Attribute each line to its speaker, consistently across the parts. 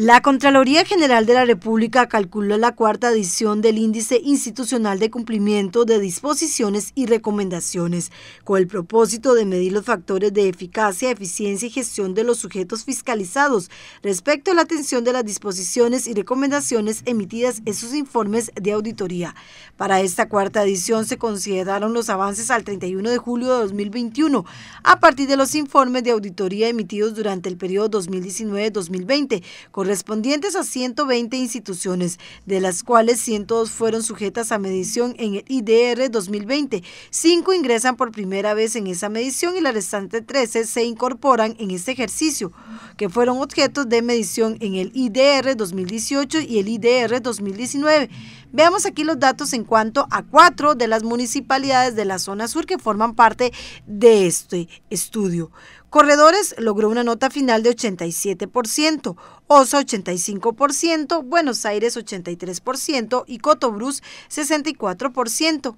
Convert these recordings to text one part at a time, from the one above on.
Speaker 1: La Contraloría General de la República calculó la cuarta edición del Índice Institucional de Cumplimiento de Disposiciones y Recomendaciones, con el propósito de medir los factores de eficacia, eficiencia y gestión de los sujetos fiscalizados respecto a la atención de las disposiciones y recomendaciones emitidas en sus informes de auditoría. Para esta cuarta edición se consideraron los avances al 31 de julio de 2021 a partir de los informes de auditoría emitidos durante el periodo 2019-2020, con correspondientes a 120 instituciones, de las cuales 102 fueron sujetas a medición en el IDR 2020. 5 ingresan por primera vez en esa medición y las restantes 13 se incorporan en este ejercicio, que fueron objetos de medición en el IDR 2018 y el IDR 2019. Veamos aquí los datos en cuanto a cuatro de las municipalidades de la zona sur que forman parte de este estudio. Corredores logró una nota final de 87%, OSA 85%, Buenos Aires 83% y Cotobruz 64%.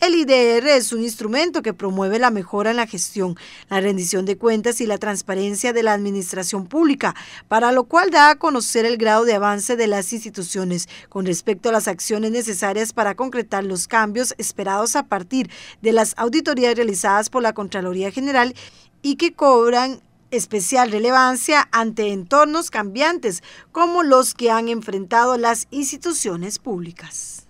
Speaker 1: El IDR es un instrumento que promueve la mejora en la gestión, la rendición de cuentas y la transparencia de la administración pública, para lo cual da a conocer el grado de avance de las instituciones con respecto a las acciones necesarias para concretar los cambios esperados a partir de las auditorías realizadas por la Contraloría General y que cobran especial relevancia ante entornos cambiantes como los que han enfrentado las instituciones públicas.